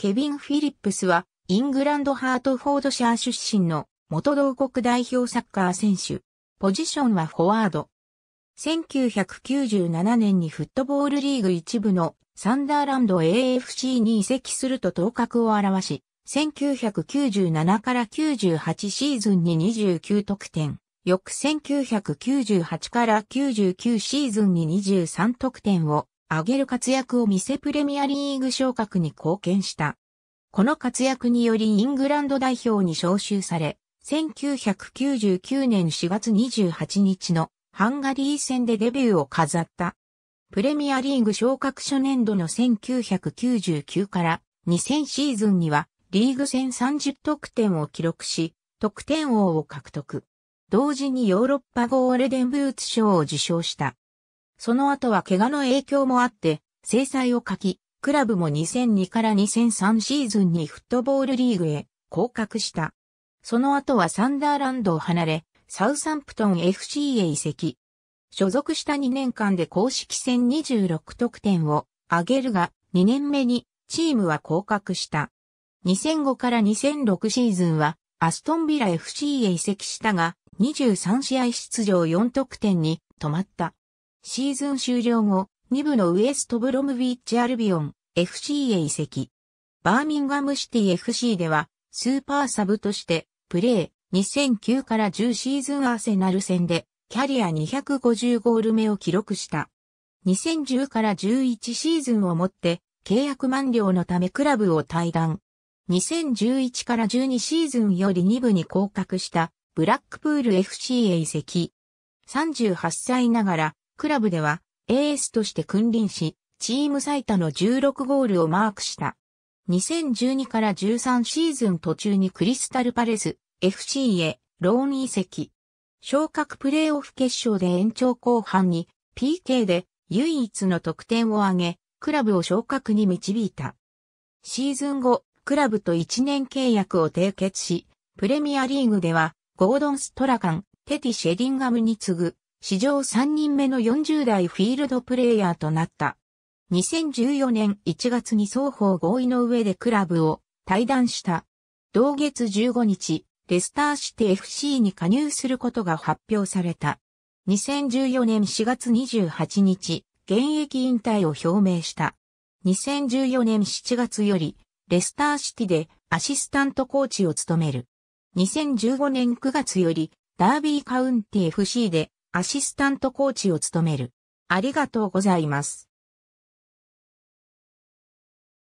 ケビン・フィリップスは、イングランド・ハートフォードシャー出身の元同国代表サッカー選手。ポジションはフォワード。1997年にフットボールリーグ一部のサンダーランド AFC に移籍すると頭角を現し、1997から98シーズンに29得点、翌1998から99シーズンに23得点を上げる活躍を見せプレミアリーグ昇格に貢献した。この活躍によりイングランド代表に招集され、1999年4月28日のハンガリー戦でデビューを飾った。プレミアリーグ昇格初年度の1999から2000シーズンにはリーグ戦30得点を記録し、得点王を獲得。同時にヨーロッパゴールデンブーツ賞を受賞した。その後は怪我の影響もあって、制裁を書き、クラブも2002から2003シーズンにフットボールリーグへ降格した。その後はサンダーランドを離れ、サウサンプトン FC へ移籍。所属した2年間で公式戦26得点を上げるが、2年目にチームは降格した。2005から2006シーズンはアストンビラ FC へ移籍したが、23試合出場4得点に止まった。シーズン終了後、2部のウエストブロムウィッチアルビオン FC へ移籍。バーミンガムシティ FC では、スーパーサブとして、プレー、2009から10シーズンアーセナル戦で、キャリア250ゴール目を記録した。2010から11シーズンをもって、契約満了のためクラブを退団。2011から12シーズンより2部に降格した、ブラックプール FC へ移籍。38歳ながら、クラブでは、エースとして君臨し、チーム最多の16ゴールをマークした。2012から13シーズン途中にクリスタルパレス、FC へ、ローン移籍。昇格プレーオフ決勝で延長後半に、PK で唯一の得点を挙げ、クラブを昇格に導いた。シーズン後、クラブと1年契約を締結し、プレミアリーグでは、ゴードン・ストラカン、テティ・シェディンガムに次ぐ史上3人目の40代フィールドプレイヤーとなった。2014年1月に双方合意の上でクラブを退団した。同月15日、レスターシティ FC に加入することが発表された。2014年4月28日、現役引退を表明した。2014年7月より、レスターシティでアシスタントコーチを務める。2015年9月より、ダービーカウンティ FC でアシスタントコーチを務める。ありがとうございます。